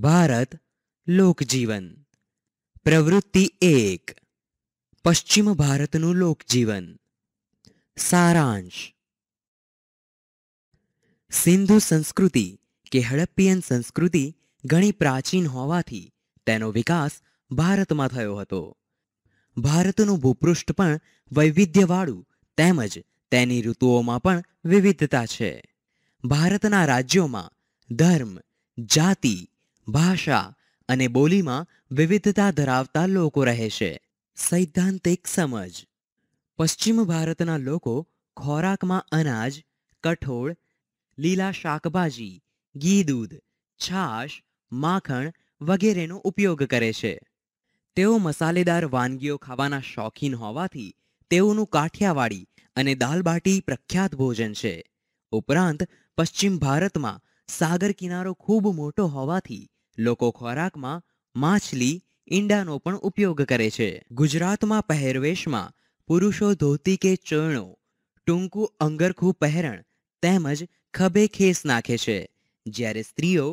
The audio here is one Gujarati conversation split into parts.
ભારત લોકજીવન પ્રવૃત્તિ એક પશ્ચિમ ભારતનું લોકજીવન સારાંશ સિંધુ સંસ્કૃતિ કે હડપ્પિયન સંસ્કૃતિ ઘણી પ્રાચીન હોવાથી તેનો વિકાસ ભારતમાં થયો હતો ભારતનું ભૂપૃષ્ઠ પણ વૈવિધ્યવાળું તેમજ તેની ઋતુઓમાં પણ વિવિધતા છે ભારતના રાજ્યોમાં ધર્મ જાતિ ભાષા અને બોલીમાં વિવિધતા ધરાવતા લોકો રહે છે સૈદ્ધાંતિક સમજ પશ્ચિમ ભારતના લોકો ખોરાકમાં અનાજ કઠોળ લીલા શાકભાજી ઘી દૂધ છાશ માખણ વગેરેનો ઉપયોગ કરે છે તેઓ મસાલેદાર વાનગીઓ ખાવાના શોખીન હોવાથી તેઓનું કાઠિયાવાડી અને દાલબાટી પ્રખ્યાત ભોજન છે ઉપરાંત પશ્ચિમ ભારતમાં સાગર કિનારો ખૂબ મોટો હોવાથી લોકો ખોરાકમાં માછલી ઈંડાનો પણ ઉપયોગ કરે છે ગુજરાતમાં પહેરવેશમાં પુરુષો ધોતી કે ચણો ટૂંકું અંગરખું પહેરણ તેમજ ખભે ખેસ નાખે છે જ્યારે સ્ત્રીઓ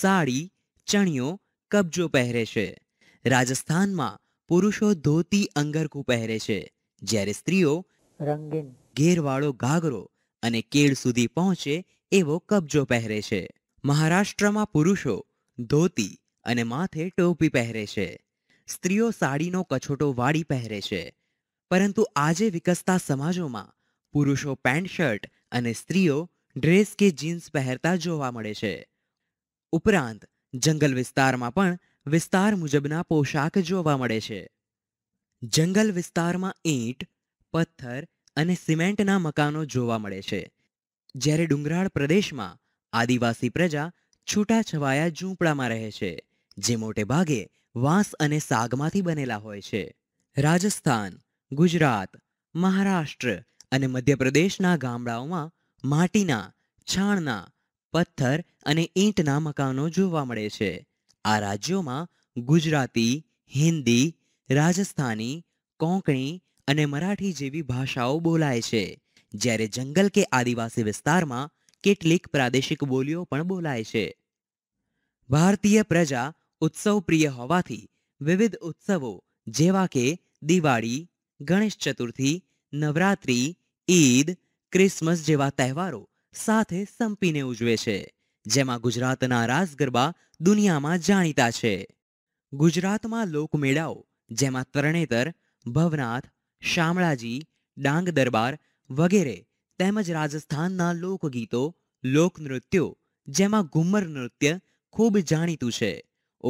સાડી ચણિયો કબજો પહેરે છે રાજસ્થાનમાં પુરુષો ધોતી અંગરખું પહેરે છે જ્યારે સ્ત્રીઓ રંગીન ઘેરવાળો ઘાઘરો અને કેળ સુધી પહોંચે એવો કબજો પહેરે છે મહારાષ્ટ્રમાં પુરુષો ધોતી અને માથે ટોપી પહેરે છે સ્ત્રીઓ સાડીનો કછોટો વાળી પહેરે છે પરંતુ આજે વિકસતા સમાજોમાં પુરુષો પેન્ટ શર્ટ અને સ્ત્રીઓ ડ્રેસ કે જીન્સ પહેરતા જોવા મળે છે ઉપરાંત જંગલ વિસ્તારમાં પણ વિસ્તાર મુજબના પોશાક જોવા મળે છે જંગલ વિસ્તારમાં ઈંટ પથ્થર અને સિમેન્ટના મકાનો જોવા મળે છે જ્યારે ડુંગરાળ પ્રદેશમાં આદિવાસી પ્રજા છૂટાછવાયા ઝૂંપડામાં રહે છે જે મોટે ભાગે વાંસ અને સાગમાંથી બનેલા હોય છે રાજસ્થાન ગુજરાત મહારાષ્ટ્ર અને મધ્યપ્રદેશના ગામડાઓમાં માટીના છાણના પથ્થર અને ઈંટના મકાનો જોવા મળે છે આ રાજ્યોમાં ગુજરાતી હિન્દી રાજસ્થાની કોંકણી અને મરાઠી જેવી ભાષાઓ બોલાય છે જ્યારે જંગલ કે આદિવાસી વિસ્તારમાં કેટલીક પ્રાદેશિક બોલીઓ પણ બોલાય છે ભારતીય પ્રજા ઉત્સવ પ્રિય હોવાથી વિવિધ ઉત્સવો જેવા કે દિવાળી ગણેશ ચતુર્થી નવરાત્રી ઈદ ક્રિસમસ જેવા તહેવારો સાથે સંપીને ઉજવે છે જેમાં ગુજરાતના રાસ ગરબા દુનિયામાં જાણીતા છે ગુજરાતમાં લોકમેળાઓ જેમાં તરણેતર ભવનાથ શામળાજી ડાંગ દરબાર વગેરે તેમજ રાજસ્થાનના લોકગીતો લોકનૃત્યો જેમાં ઘુમર નૃત્ય ખૂબ જાણીતું છે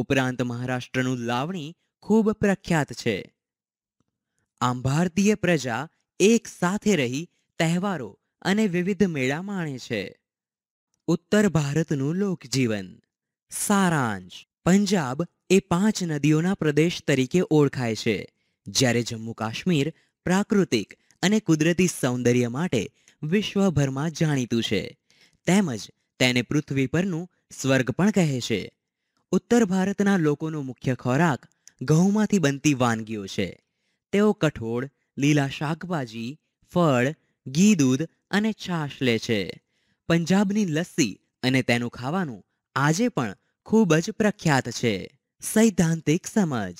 ઉપરાંત મહારાષ્ટ્રનું લાવણી ખૂબ પ્રખ્યાત છે આમ ભારતીય પ્રજા એક સાથે રહી તહેવારો અને વિવિધ મેળા માણે છે ઉત્તર ભારતનું લોકજીવન સારાંશ પંજાબ એ પાંચ નદીઓના પ્રદેશ તરીકે ઓળખાય છે જ્યારે જમ્મુ કાશ્મીર પ્રાકૃતિક અને કુદરતી સૌંદર્ય માટે વિશ્વભરમાં જાણીતું છે તેમજ તેને પૃથ્વી પરનું સ્વર્ગ પણ કહે છે ઉત્તર ભારતના લોકોનો મુખ્ય ખોરાક ઘઉંમાંથી બનતી વાનગીઓ છે તેઓ કઠોળ લીલા શાકભાજી ફળ ઘી દૂધ અને છાશ લે છે પંજાબની લસ્સી અને તેનું ખાવાનું આજે પણ ખૂબ જ પ્રખ્યાત છે સૈદ્ધાંતિક સમજ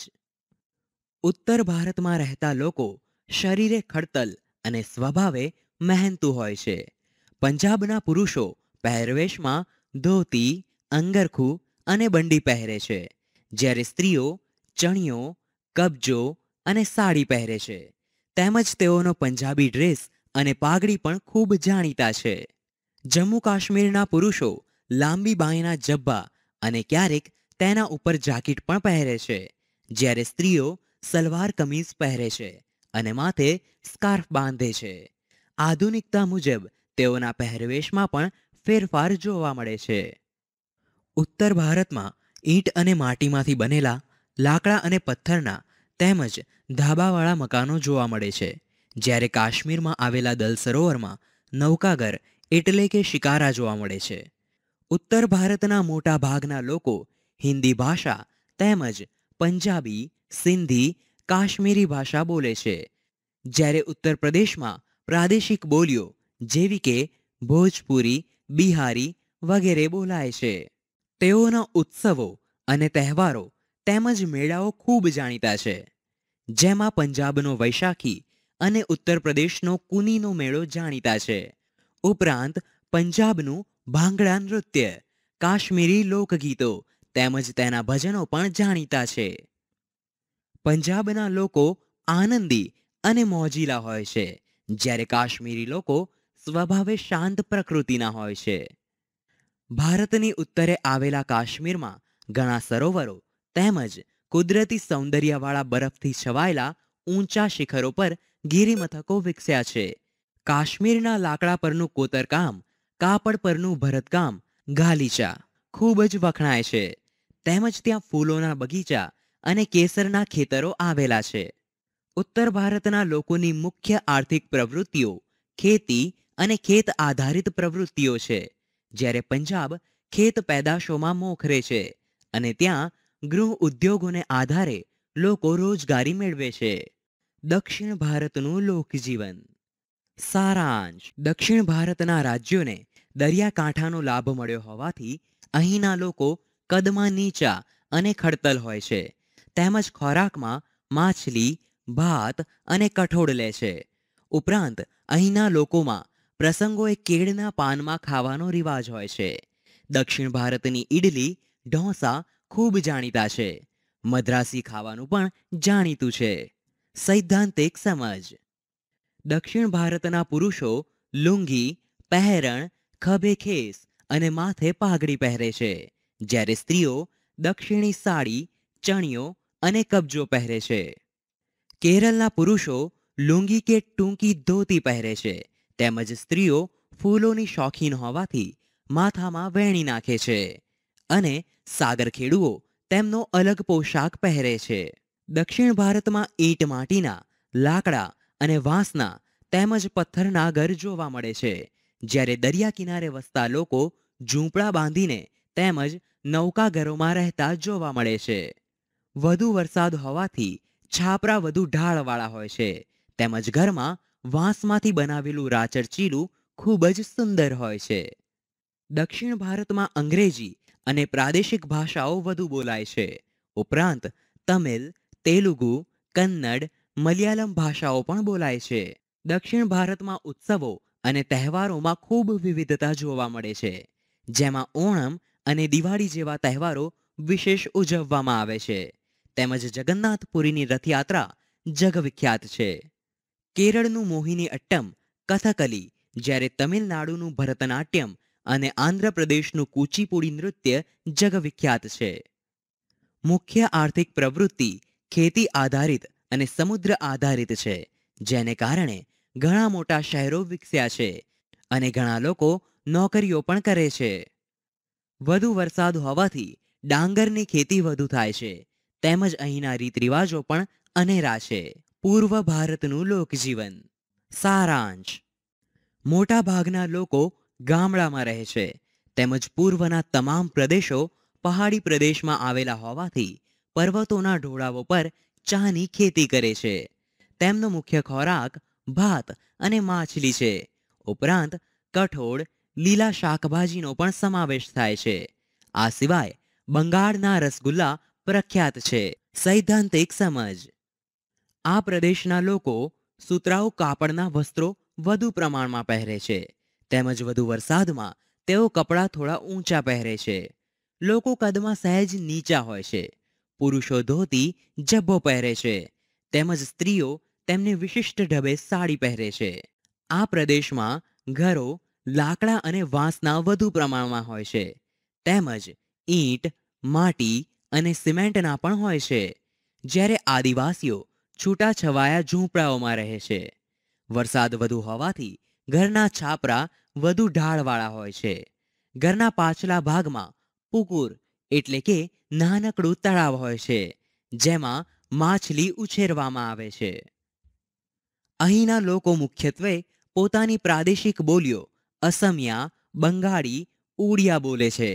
ઉત્તર ભારતમાં રહેતા લોકો શરીરે ખડતલ અને સ્વભાવે મહેનતું હોય છે પંજાબના પુરુષો પહેરવેશમાં ધોતી અંગરખું અને બંડી પહેરે છે જ્યારે સ્ત્રીઓ ચણિયો કબજો અને સાડી પહેરે છે તેમજ તેઓનો પંજાબી ડ્રેસ અને પાઘડી પણ ખૂબ જાણીતા છે જમ્મુ કાશ્મીરના પુરુષો લાંબી બાંયના જબ્બા અને ક્યારેક તેના ઉપર જાકીટ પણ પહેરે છે જ્યારે સ્ત્રીઓ સલવાર કમીઝ પહેરે છે અને માથે સ્કાર્ફ બાંધે છે આધુનિકતા મુજબ તેઓના પહેરવેશમાં પણ ફેરફાર જોવા મળે છે ઉત્તર ભારતમાં ઈંટ અને માટીમાંથી બનેલા લાકડા અને પથ્થરના તેમજ ધાબાવાળા મકાનો જોવા મળે છે જ્યારે કાશ્મીરમાં આવેલા દલ સરોવરમાં નૌકાગર એટલે કે શિકારા જોવા મળે છે ઉત્તર ભારતના મોટા ભાગના લોકો હિન્દી ભાષા તેમજ પંજાબી સિંધી કાશ્મીરી ભાષા બોલે છે જ્યારે ઉત્તર પ્રદેશમાં પ્રાદેશિક બોલીઓ જેવી કે ભોજપુરી બિહારી વગેરે બોલાય છે તેઓના ઉત્સવો અને તહેવારો તેમજ મેળાઓ ખૂબ જાણીતા છે જેમાં પંજાબનો વૈશાખી અને ઉત્તર પ્રદેશનો કુનીનો મેળો જાણીતા છે ઉપરાંત પંજાબનું ભાંગડા નૃત્ય કાશ્મીરી લોકગીતો તેમજ તેના ભજનો પણ જાણીતા છે પંજાબના લોકો આનંદી અને મોજીલા હોય છે જ્યારે કાશ્મીરી લોકો સ્વભાવે શાંત પ્રકૃતિના હોય છે ભારતની ઉત્તરે આવેલા કાશ્મીરમાં ઘણા સરોવરો તેમજ કુદરતી સૌંદર્યવાળા બરફથી છવાયેલા ઊંચા શિખરો પર ગિરિમથકો વિકસ્યા છે કાશ્મીરના લાકડા પરનું કોતરકામ કાપડ પરનું ભરતકામ ગાલીચા ખૂબ જ વખણાય છે તેમજ ત્યાં ફૂલોના બગીચા અને કેસરના ખેતરો આવેલા છે ઉત્તર ભારતના લોકોની મુખ્ય આર્થિક પ્રવૃત્તિઓ ખેતી અને ખેત આધારિત પ્રવૃત્તિઓ છે જ્યારે પંજાબ ખેત પેદાશોમાં મોખરે છે અને ત્યાં ગૃહ ઉદ્યોગોને આધારે લોકો રોજગારી મેળવે છે દક્ષિણ ભારતનું લોકજીવન સારાંશ દક્ષિણ ભારતના રાજ્યોને દરિયાકાંઠાનો લાભ મળ્યો હોવાથી અહીંના લોકો કદમાં નીચા અને ખડતલ હોય છે તેમજ ખોરાકમાં માછલી ભાત અને કઠોળ લે છે ઉપરાંત અહીંના લોકોમાં પ્રસંગોએ કેળના પાનમાં ખાવાનો રિવાજ હોય છે દક્ષિણ ભારતની ઈડલી ઢોસા ખૂબ જાણીતા છે મદ્રાસી ખાવાનું પણ જાણીતું છે સૈદ્ધાંતિક સમજ દક્ષિણ ભારતના પુરુષો લુંગી પહેરણ ખભે ખેસ અને માથે પાઘડી પહેરે છે જ્યારે સ્ત્રીઓ દક્ષિણી સાડી ચણિયો અને કબજો પહેરે છે કેરળના પુરુષો લુંગી કે ટૂંકી ધોતી પહેરે છે તેમજ સ્ત્રીઓ ફૂલોની શોખીન હોવાથી માથામાં વેણી નાખે છે અને સાગર ખેડુઓ તેમનો અલગ પોશાક પહેરે છે દક્ષિણ ભારતમાં ઈંટ માટીના લાકડા અને વાંસના તેમજ પથ્થરના ઘર જોવા મળે છે જ્યારે દરિયા કિનારે વસતા લોકો ઝૂંપડા બાંધીને તેમજ નૌકાઘરોમાં રહેતા જોવા મળે છે વધુ વરસાદ હોવાથી છાપરા વધુ ઢાળવાળા હોય છે તેમજ ઘરમાં વાંસમાંથી બનાવેલું રાચર ચીલું ખૂબ જ સુંદર હોય છે દક્ષિણ ભારતમાં અંગ્રેજી અને પ્રાદેશિક ભાષાઓ વધુ બોલાય છે ઉપરાંત તમિલ તેલુગુ કન્નડ મલયાલમ ભાષાઓ પણ બોલાય છે દક્ષિણ ભારતમાં ઉત્સવો અને તહેવારોમાં ખૂબ વિવિધતા જોવા મળે છે જેમાં ઓણમ અને દિવાળી જેવા તહેવારો વિશેષ ઉજવવામાં આવે છે તેમજ જગન્નાથપુરીની રથયાત્રા જગવિખ્યાત છે કેરળનું મોહિની અટ્ટમ કથકલી જ્યારે તમિલનાડુનું ભરતનાટ્યમ અને આંધ્રપ્રદેશનું કુચીપુડી નૃત્ય જગવિખ્યાત છે મુખ્ય આર્થિક પ્રવૃત્તિ ખેતી આધારિત અને સમુદ્ર આધારિત છે જેને કારણે ઘણા મોટા શહેરો વિકસ્યા છે અને ઘણા લોકો નોકરીઓ પણ કરે છે વધુ વરસાદ હોવાથી ડાંગરની ખેતી વધુ થાય છે તેમજ અહીંના રીત રિવાજો પણ અનેરા છે પૂર્વ ભારતનું લોકજીવન સારાંશ મોટાભાગના લોકો ગામડામાં રહે છે તેમજ પૂર્વના તમામ પ્રદેશો પહાડી પ્રદેશમાં આવેલા હોવાથી પર્વતોના ઢોળાવો પર ચાની ખેતી કરે છે તેમનો મુખ્ય ખોરાક ભાત અને માછલી છે ઉપરાંત કઠોળ લીલા શાકભાજીનો પણ સમાવેશ થાય છે આ સિવાય બંગાળના રસગુલ્લા પ્રખ્યાત છે સૈદ્ધાંતિક સમજ આ પ્રદેશના લોકો સુતરાઉ કાપડના વસ્ત્રો વધુ પ્રમાણમાં પહેરે છે તેમજ વધુ વરસાદમાં તેઓ કપડાં થોડા ઊંચા પહેરે છે લોકો કદમાં સહેજ નીચા હોય છે પુરુષો ધોતી જબ્બો પહેરે છે તેમજ સ્ત્રીઓ તેમની વિશિષ્ટ ઢબે સાડી પહેરે છે આ પ્રદેશમાં ઘરો લાકડા અને વાંસના વધુ પ્રમાણમાં હોય છે તેમજ ઈંટ માટી અને સિમેન્ટના પણ હોય છે જ્યારે આદિવાસીઓ છૂટાછવાયા ઝૂંપડાઓમાં રહે છે વરસાદ વધુ હોવાથી ઘરના છાપરા વધુ ઢાળવાળા હોય છે ઘરના પાછલા ભાગમાં પુકુર એટલે કે નાનકડું તળાવ હોય છે જેમાં માછલી ઉછેરવામાં આવે છે અહીંના લોકો મુખ્યત્વે પોતાની પ્રાદેશિક બોલીઓ અસમિયા બંગાળી ઉડિયા બોલે છે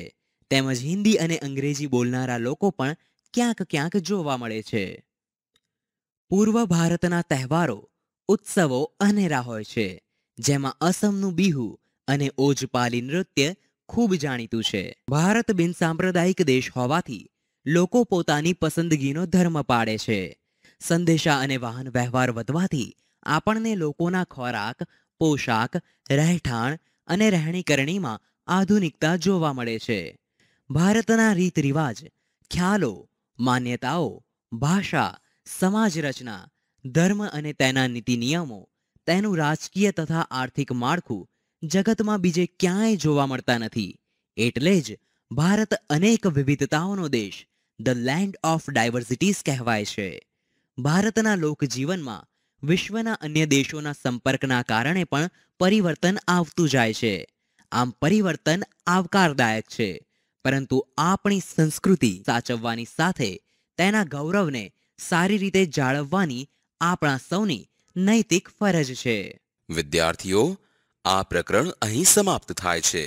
તેમજ હિન્દી અને અંગ્રેજી બોલનારા લોકો પણ ક્યાંક ક્યાંક જોવા મળે છે પૂર્વ ભારતના તહેવારો ઉત્સવો અનેરા હોય છે જેમાં અસમનું બિહુ અને ઓજપાલી નૃત્ય ખૂબ જાણીતું છે ભારત બિનસાંપ્રદાયિક દેશ હોવાથી લોકો પોતાની પસંદગીનો ધર્મ પાડે છે સંદેશા અને વાહન વ્યવહાર વધવાથી આપણને લોકોના ખોરાક પોશાક રહેઠાણ અને રહેણીકરણીમાં આધુનિકતા જોવા મળે છે ભારતના રીત રિવાજ ખ્યાલો માન્યતાઓ ભાષા સમાજ રચના ધર્મ અને તેના નીતિ નિયમો તેનું રાજકીય તથા આર્થિક માળખું જગતમાં બીજે ક્યાંય જોવા મળતા નથી એટલે જ ભારત અનેક વિવિધતાઓનો દેશ ધ લેન્ડ ઓફ ડાયવર્સિટીઝ કહેવાય છે ભારતના લોકજીવનમાં વિશ્વના અન્ય દેશોના સંપર્કના કારણે પણ પરિવર્તન આવતું જાય છે આમ પરિવર્તન આવકારદાયક છે પરંતુ આપણી સંસ્કૃતિ સાચવવાની સાથે તેના ગૌરવને સારી રીતે જાળવવાની આપણા સૌની નૈતિક ફરજ છે વિદ્યાર્થીઓ આ પ્રકરણ અહીં સમાપ્ત થાય છે